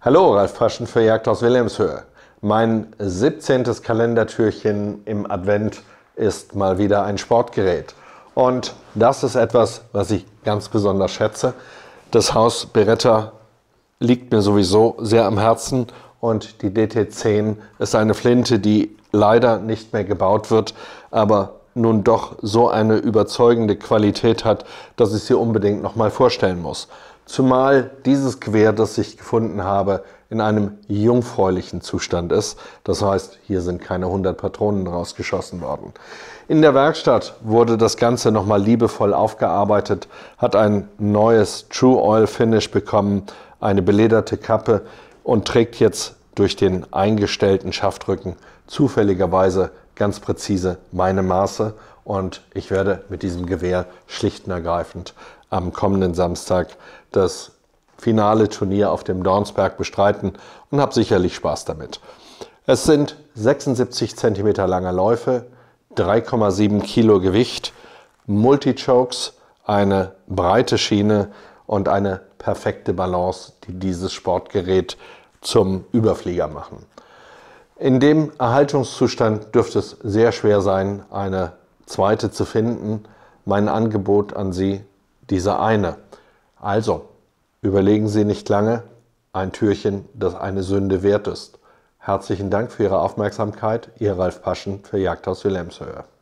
Hallo, Ralf Paschen für Jagd aus Wilhelmshöhe. Mein 17. Kalendertürchen im Advent ist mal wieder ein Sportgerät. Und das ist etwas, was ich ganz besonders schätze. Das Haus Beretta liegt mir sowieso sehr am Herzen und die DT10 ist eine Flinte, die leider nicht mehr gebaut wird, aber nun doch so eine überzeugende Qualität hat, dass ich sie unbedingt nochmal vorstellen muss. Zumal dieses Gewehr, das ich gefunden habe, in einem jungfräulichen Zustand ist. Das heißt, hier sind keine 100 Patronen rausgeschossen worden. In der Werkstatt wurde das Ganze nochmal liebevoll aufgearbeitet, hat ein neues True Oil Finish bekommen, eine belederte Kappe und trägt jetzt durch den eingestellten Schaftrücken zufälligerweise ganz präzise meine Maße und ich werde mit diesem Gewehr schlicht und ergreifend am kommenden Samstag das finale Turnier auf dem Dornsberg bestreiten und habe sicherlich Spaß damit. Es sind 76 cm lange Läufe, 3,7 Kilo Gewicht, Multichokes, eine breite Schiene und eine perfekte Balance, die dieses Sportgerät zum Überflieger machen. In dem Erhaltungszustand dürfte es sehr schwer sein, eine zweite zu finden. Mein Angebot an Sie, diese eine. Also, überlegen Sie nicht lange, ein Türchen, das eine Sünde wert ist. Herzlichen Dank für Ihre Aufmerksamkeit. Ihr Ralf Paschen für Jagdhaus Wilhelmshöhe.